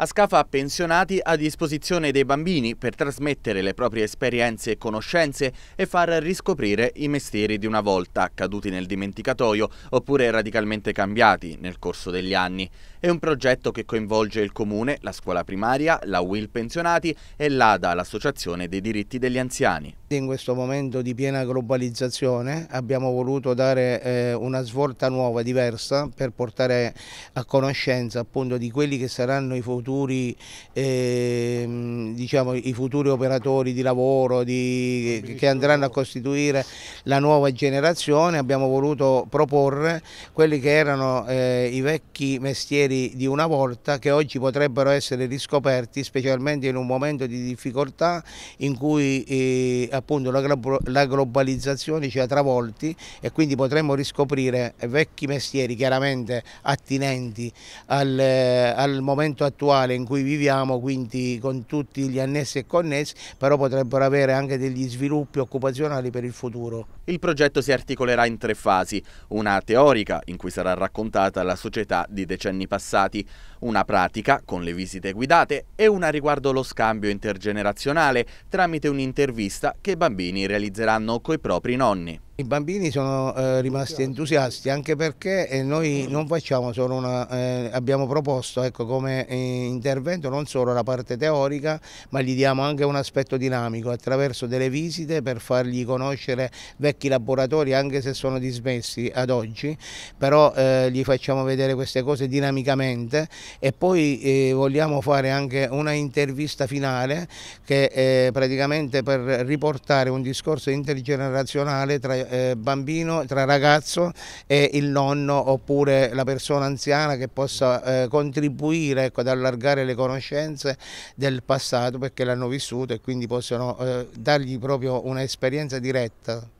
A Scafa pensionati a disposizione dei bambini per trasmettere le proprie esperienze e conoscenze e far riscoprire i mestieri di una volta, caduti nel dimenticatoio oppure radicalmente cambiati nel corso degli anni. È un progetto che coinvolge il comune, la scuola primaria, la WIL pensionati e l'ADA, l'associazione dei diritti degli anziani. In questo momento di piena globalizzazione abbiamo voluto dare eh, una svolta nuova, diversa, per portare a conoscenza appunto di quelli che saranno i futuri futuri eh, diciamo, i futuri operatori di lavoro di, che andranno a costituire la nuova generazione abbiamo voluto proporre quelli che erano eh, i vecchi mestieri di una volta che oggi potrebbero essere riscoperti specialmente in un momento di difficoltà in cui eh, appunto la, la globalizzazione ci ha travolti e quindi potremmo riscoprire vecchi mestieri chiaramente attinenti al, al, momento attuale in cui viviamo, quindi con tutti famiglie annesse e connesse, però potrebbero avere anche degli sviluppi occupazionali per il futuro. Il progetto si articolerà in tre fasi, una teorica in cui sarà raccontata la società di decenni passati, una pratica con le visite guidate e una riguardo lo scambio intergenerazionale tramite un'intervista che i bambini realizzeranno coi propri nonni. I bambini sono eh, rimasti entusiasti anche perché eh, noi non facciamo solo una, eh, abbiamo proposto ecco, come eh, intervento non solo la parte teorica ma gli diamo anche un aspetto dinamico attraverso delle visite per fargli conoscere vecchi laboratori anche se sono dismessi ad oggi, però eh, gli facciamo vedere queste cose dinamicamente e poi eh, vogliamo fare anche una intervista finale che è praticamente per riportare un discorso intergenerazionale tra eh, bambino, tra ragazzo e il nonno oppure la persona anziana che possa eh, contribuire ecco, ad allargare le conoscenze del passato perché l'hanno vissuto e quindi possono eh, dargli proprio un'esperienza diretta.